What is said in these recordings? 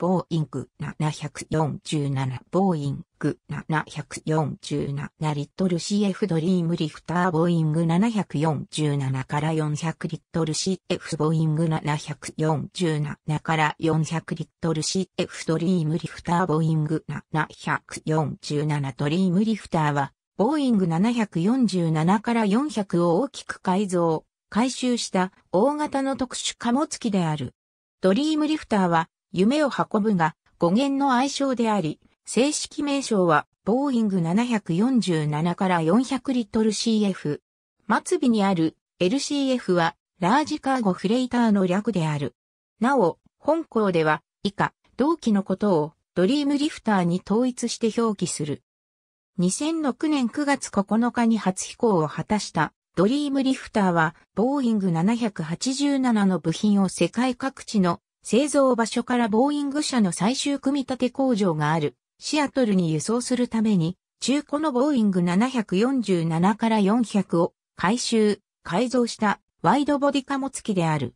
ボーイング747、ボーイング747リットル CF ドリームリフターボーイング747から400リットル CF ボーイング747から400リットル CF ドリームリフターボーイング747ドリームリフターは、ボーイング747から400を大きく改造、回収した大型の特殊貨物機である。ドリームリフターは夢を運ぶが語源の愛称であり、正式名称はボーイング747から400リットル CF。末尾にある LCF はラージカーゴフレイターの略である。なお、本校では以下、同期のことをドリームリフターに統一して表記する。2006年9月9日に初飛行を果たしたドリームリフターはボーイング787の部品を世界各地の製造場所からボーイング社の最終組み立て工場があるシアトルに輸送するために中古のボーイング747から400を回収、改造したワイドボディ貨物機である。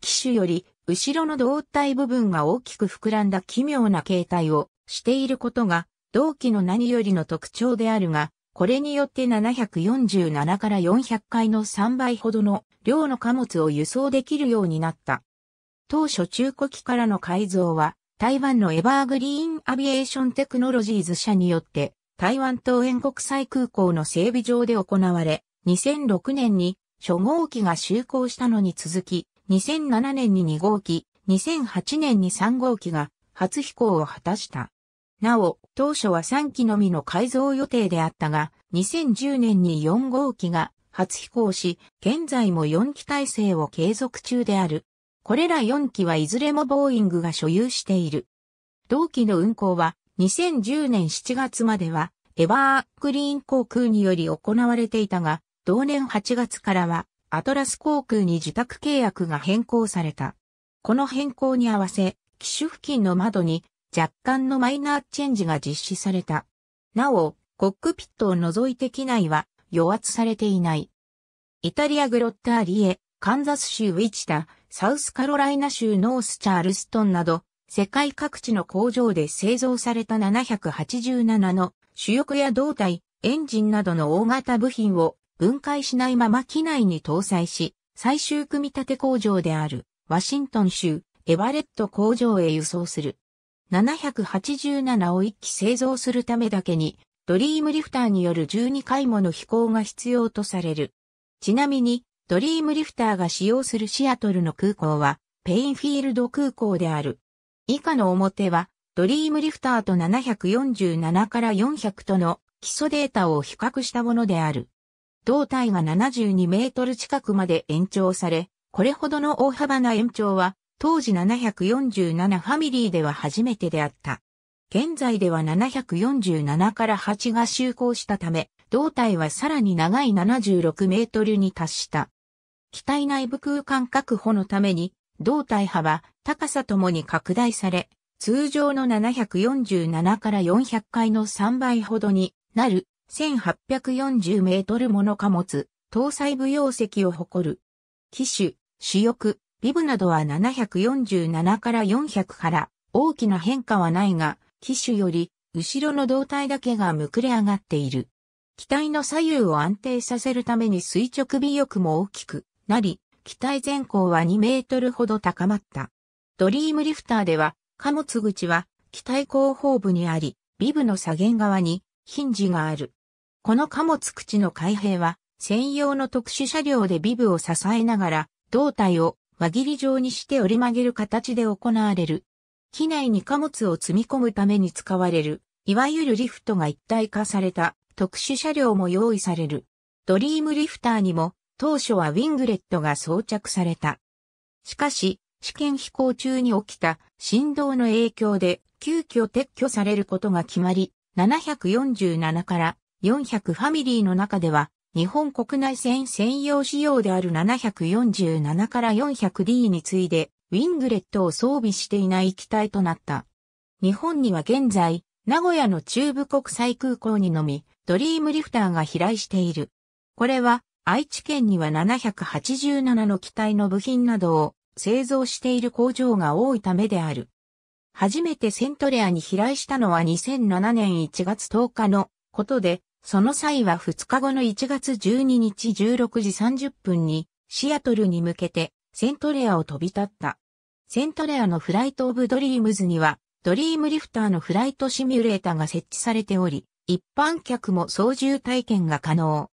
機種より後ろの胴体部分が大きく膨らんだ奇妙な形態をしていることが同期の何よりの特徴であるが、これによって747から400回の3倍ほどの量の貨物を輸送できるようになった。当初中古機からの改造は、台湾のエバーグリーンアビエーションテクノロジーズ社によって、台湾東園国際空港の整備場で行われ、2006年に初号機が就航したのに続き、2007年に2号機、2008年に3号機が初飛行を果たした。なお、当初は3機のみの改造予定であったが、2010年に4号機が初飛行し、現在も4機体制を継続中である。これら4機はいずれもボーイングが所有している。同機の運航は2010年7月まではエバークリーン航空により行われていたが、同年8月からはアトラス航空に受託契約が変更された。この変更に合わせ、機種付近の窓に若干のマイナーチェンジが実施された。なお、コックピットを除いて機内は予圧されていない。イタリアグロッターリエ、カンザス州ウィチタ、サウスカロライナ州ノースチャールストンなど、世界各地の工場で製造された787の主翼や胴体、エンジンなどの大型部品を分解しないまま機内に搭載し、最終組み立て工場であるワシントン州エバレット工場へ輸送する。787を一機製造するためだけに、ドリームリフターによる12回もの飛行が必要とされる。ちなみに、ドリームリフターが使用するシアトルの空港は、ペインフィールド空港である。以下の表は、ドリームリフターと747から400との基礎データを比較したものである。胴体が72メートル近くまで延長され、これほどの大幅な延長は、当時747ファミリーでは初めてであった。現在では747から8が就航したため、胴体はさらに長い76メートルに達した。機体内部空間確保のために、胴体幅、高さともに拡大され、通常の747から400回の3倍ほどになる1840メートルもの貨物、搭載部容積を誇る。機種、主翼、ビブなどは747から400から大きな変化はないが、機種より後ろの胴体だけがむくれ上がっている。機体の左右を安定させるために垂直尾翼も大きく、なり、機体前高は2メートルほど高まった。ドリームリフターでは、貨物口は機体後方部にあり、ビブの左舷側にヒンジがある。この貨物口の開閉は、専用の特殊車両でビブを支えながら、胴体を輪切り状にして折り曲げる形で行われる。機内に貨物を積み込むために使われる、いわゆるリフトが一体化された特殊車両も用意される。ドリームリフターにも当初はウィングレットが装着された。しかし、試験飛行中に起きた振動の影響で急遽撤去されることが決まり、747から400ファミリーの中では、日本国内線専用仕様である747から 400D に次いで、ウィングレットを装備していない機体となった。日本には現在、名古屋の中部国際空港にのみ、ドリームリフターが飛来している。これは、愛知県には787の機体の部品などを製造している工場が多いためである。初めてセントレアに飛来したのは2007年1月10日のことで、その際は2日後の1月12日16時30分にシアトルに向けてセントレアを飛び立った。セントレアのフライトオブドリームズにはドリームリフターのフライトシミュレータが設置されており、一般客も操縦体験が可能。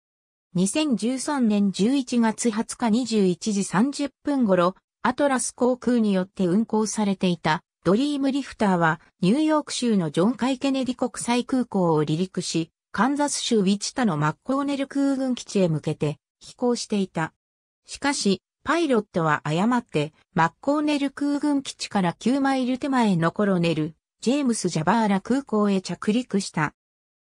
2013年11月20日21時30分頃、アトラス航空によって運航されていたドリームリフターはニューヨーク州のジョン・カイ・ケネディ国際空港を離陸し、カンザス州ウィチタのマッコーネル空軍基地へ向けて飛行していた。しかし、パイロットは誤ってマッコーネル空軍基地から9マイル手前のコロネル、ジェームス・ジャバーラ空港へ着陸した。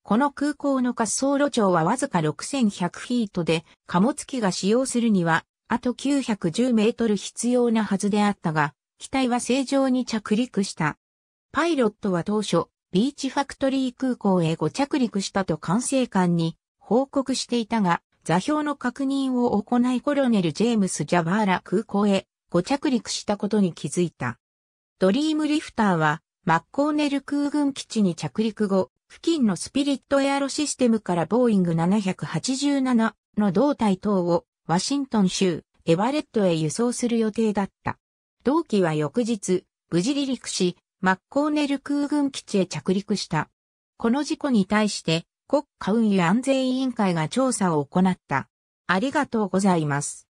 この空港の滑走路長はわずか6100フィートで、貨物機が使用するには、あと910メートル必要なはずであったが、機体は正常に着陸した。パイロットは当初、ビーチファクトリー空港へご着陸したと管制官に報告していたが、座標の確認を行いコロネル・ジェームス・ジャバーラ空港へご着陸したことに気づいた。ドリームリフターはマッコーネル空軍基地に着陸後、付近のスピリットエアロシステムからボーイング787の胴体等をワシントン州エバレットへ輸送する予定だった。同機は翌日、無事離陸し、マッコーネル空軍基地へ着陸した。この事故に対して国家運輸安全委員会が調査を行った。ありがとうございます。